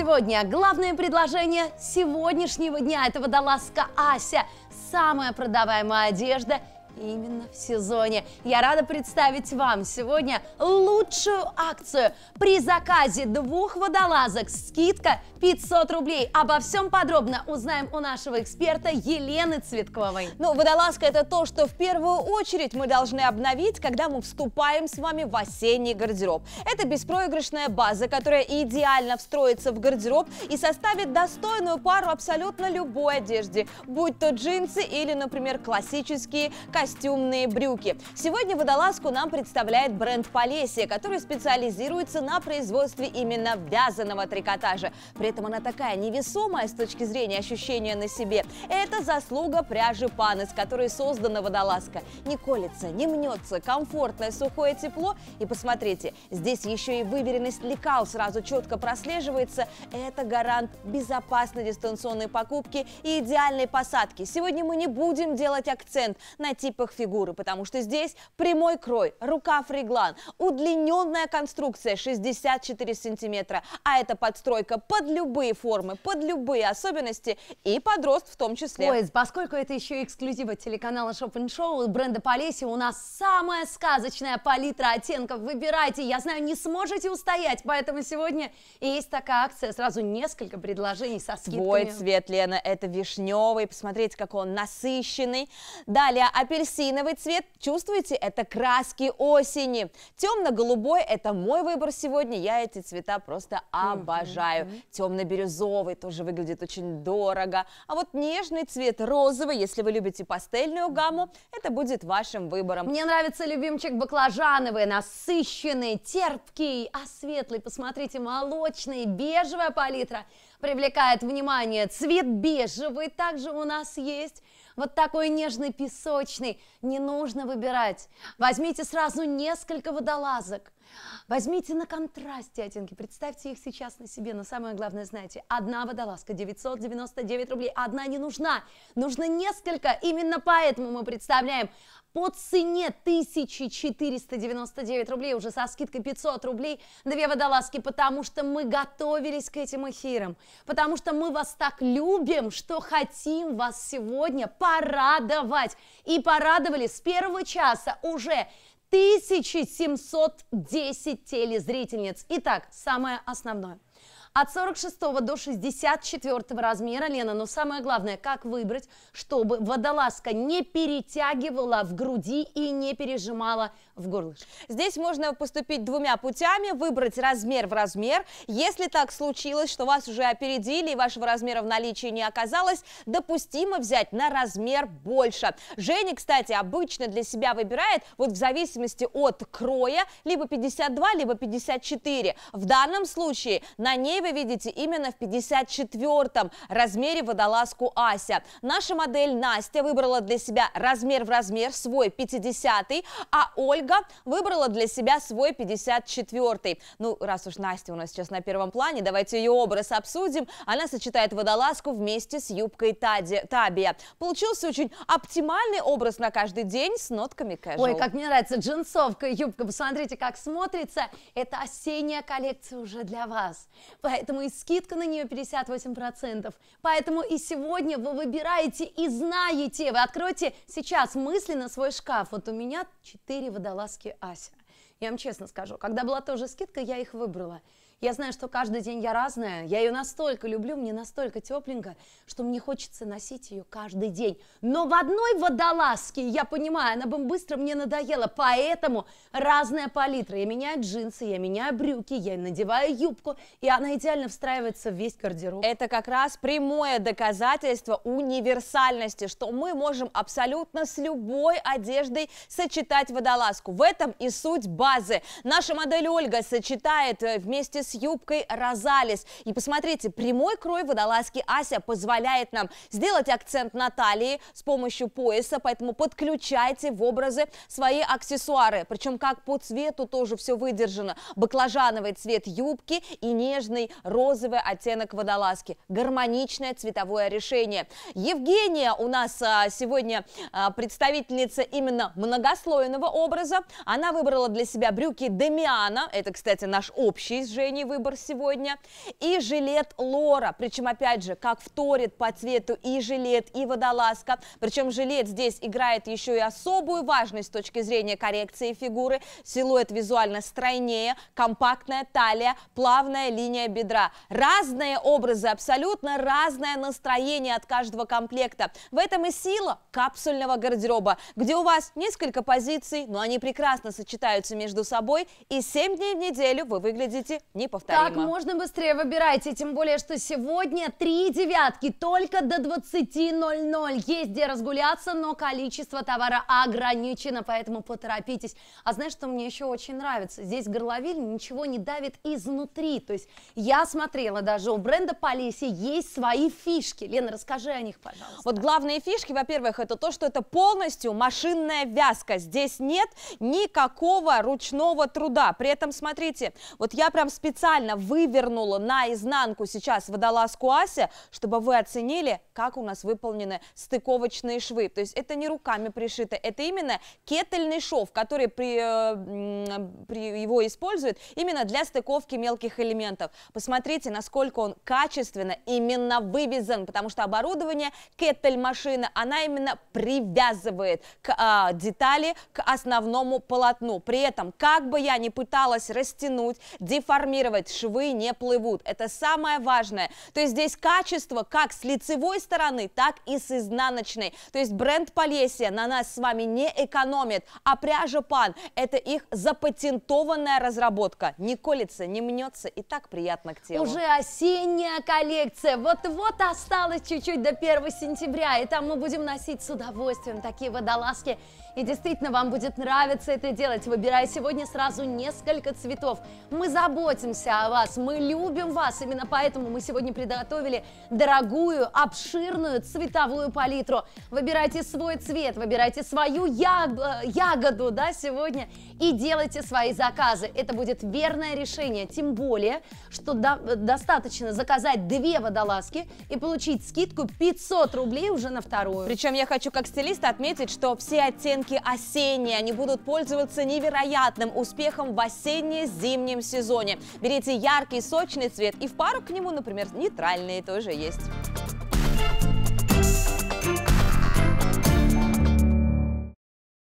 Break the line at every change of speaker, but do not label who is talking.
сегодня. Главное предложение сегодняшнего дня – это водолазка Ася. Самая продаваемая одежда именно в сезоне. Я рада представить вам сегодня лучшую акцию. При заказе двух водолазок
скидка 500 рублей. Обо всем подробно узнаем у нашего эксперта Елены Цветковой. Ну, водолазка это то, что в первую очередь мы должны обновить, когда мы вступаем с вами в осенний гардероб. Это беспроигрышная база, которая идеально встроится в гардероб и составит достойную пару абсолютно любой одежде, будь то джинсы или, например, классические костюмы костюмные брюки. Сегодня водолазку нам представляет бренд Полесье, который специализируется на производстве именно вязаного трикотажа. При этом она такая невесомая с точки зрения ощущения на себе. Это заслуга пряжи пан, из которой создана водолазка. Не колется, не мнется, комфортное сухое тепло. И посмотрите, здесь еще и выверенность лекал сразу четко прослеживается. Это гарант безопасной дистанционной покупки и идеальной посадки. Сегодня мы не будем делать акцент на тип типах фигуры, потому что здесь прямой крой, рукав реглан, удлиненная конструкция 64 сантиметра, а это подстройка под любые формы, под любые особенности и подрост в том числе. Ой, поскольку
это еще эксклюзива телеканала Шоппин Шоу бренда Полеси, у нас самая сказочная палитра оттенков. Выбирайте, я знаю, не сможете устоять, поэтому сегодня есть такая акция,
сразу несколько предложений со скидками. Свой цвет, Лена, это вишневый, посмотрите, как он насыщенный. Далее апельсин апельсиновый цвет, чувствуете, это краски осени. Темно-голубой – это мой выбор сегодня, я эти цвета просто обожаю. Темно-бирюзовый тоже выглядит очень дорого. А вот нежный цвет розовый, если вы любите пастельную гамму, это будет вашим выбором. Мне нравится любимчик баклажановый,
насыщенный, терпкий, а светлый, посмотрите, молочный, бежевая палитра привлекает внимание. Цвет бежевый также у нас есть вот такой нежный песочный, не нужно выбирать. Возьмите сразу несколько водолазок, Возьмите на контрасте оттенки, представьте их сейчас на себе, но самое главное, знаете, одна водолазка 999 рублей, одна не нужна, нужно несколько, именно поэтому мы представляем по цене 1499 рублей, уже со скидкой 500 рублей, две водолазки, потому что мы готовились к этим эфирам, потому что мы вас так любим, что хотим вас сегодня порадовать. И порадовали с первого часа уже 1710 телезрительниц. Итак, самое основное – от 46 до 64 размера, Лена, но самое главное, как выбрать, чтобы
водолазка не перетягивала в груди и не пережимала в горлышке? Здесь можно поступить двумя путями, выбрать размер в размер. Если так случилось, что вас уже опередили и вашего размера в наличии не оказалось, допустимо взять на размер больше. Женя, кстати, обычно для себя выбирает вот в зависимости от кроя либо 52, либо 54. В данном случае на ней вы видите именно в 54-м размере водолазку Ася. Наша модель Настя выбрала для себя размер в размер свой 50-й, а Ольга выбрала для себя свой 54-й. Ну, раз уж Настя у нас сейчас на первом плане, давайте ее образ обсудим. Она сочетает водолазку вместе с юбкой Тади, Табия. Получился очень оптимальный образ на каждый день с нотками casual. Ой, как
мне нравится джинсовка, юбка. Посмотрите, как смотрится. Это осенняя коллекция уже для вас поэтому и скидка на нее 58%. Поэтому и сегодня вы выбираете и знаете, вы откроете сейчас мысленно свой шкаф. Вот у меня 4 водолазки Ася. Я вам честно скажу, когда была тоже скидка, я их выбрала. Я знаю, что каждый день я разная. Я ее настолько люблю, мне настолько тепленько, что мне хочется носить ее каждый день. Но в одной водолазке, я понимаю, она бы быстро мне надоела. Поэтому разная
палитра. Я меняю джинсы, я меняю брюки, я надеваю юбку. И она идеально встраивается в весь гардероб. Это как раз прямое доказательство универсальности, что мы можем абсолютно с любой одеждой сочетать водолазку. В этом и суть базы. Наша модель Ольга сочетает э, вместе с с юбкой Розалис. И посмотрите, прямой крой водолазки Ася позволяет нам сделать акцент на талии с помощью пояса, поэтому подключайте в образы свои аксессуары. Причем как по цвету тоже все выдержано. Баклажановый цвет юбки и нежный розовый оттенок водолазки. Гармоничное цветовое решение. Евгения у нас а, сегодня а, представительница именно многослойного образа. Она выбрала для себя брюки Демиана. Это, кстати, наш общий с Женей ранний выбор сегодня. И жилет Лора, причем опять же, как вторит по цвету и жилет, и водолазка. Причем жилет здесь играет еще и особую важность с точки зрения коррекции фигуры. Силуэт визуально стройнее, компактная талия, плавная линия бедра. Разные образы, абсолютно разное настроение от каждого комплекта. В этом и сила капсульного гардероба, где у вас несколько позиций, но они прекрасно сочетаются между собой, и 7 дней в неделю вы выглядите не неповторимо. Как можно быстрее выбирайте,
тем более, что сегодня три девятки, только до 20.00. Есть где разгуляться, но количество товара ограничено, поэтому поторопитесь. А знаешь, что мне еще очень нравится? Здесь горловиль ничего не давит изнутри. То есть я смотрела, даже
у бренда Полиси есть свои фишки. Лена, расскажи о них, пожалуйста. Вот главные фишки, во-первых, это то, что это полностью машинная вязка. Здесь нет никакого ручного труда. При этом, смотрите, вот я прям специально специально вывернула наизнанку сейчас водолазку Ася, чтобы вы оценили, как у нас выполнены стыковочные швы. То есть это не руками пришито, это именно кетельный шов, который при, э, при его используют именно для стыковки мелких элементов. Посмотрите, насколько он качественно именно вывезен, потому что оборудование кетель машины, она именно привязывает к э, детали, к основному полотну. При этом, как бы я ни пыталась растянуть, деформировать, травмировать, швы не плывут. Это самое важное. То есть здесь качество как с лицевой стороны, так и с изнаночной. То есть бренд Полесье на нас с вами не экономит, а пряжа Пан – это их запатентованная разработка. Не колется, не мнется и так приятно к телу. Уже осенняя
коллекция. Вот-вот осталось чуть-чуть до 1 сентября, и там мы будем носить с удовольствием такие водолазки. И действительно, вам будет нравиться это делать, выбирая сегодня сразу несколько цветов. Мы заботимся заботимся о вас, мы любим вас. Именно поэтому мы сегодня приготовили дорогую, обширную цветовую палитру. Выбирайте свой цвет, выбирайте свою яг э, ягоду да, сегодня и делайте свои заказы. Это будет верное решение, тем более, что до достаточно
заказать две водолазки и получить скидку 500 рублей уже на вторую. Причем я хочу как стилист отметить, что все оттенки осенние, они будут пользоваться невероятным успехом в осенне-зимнем сезоне. Берите яркий, сочный цвет и в пару к нему, например, нейтральные тоже есть.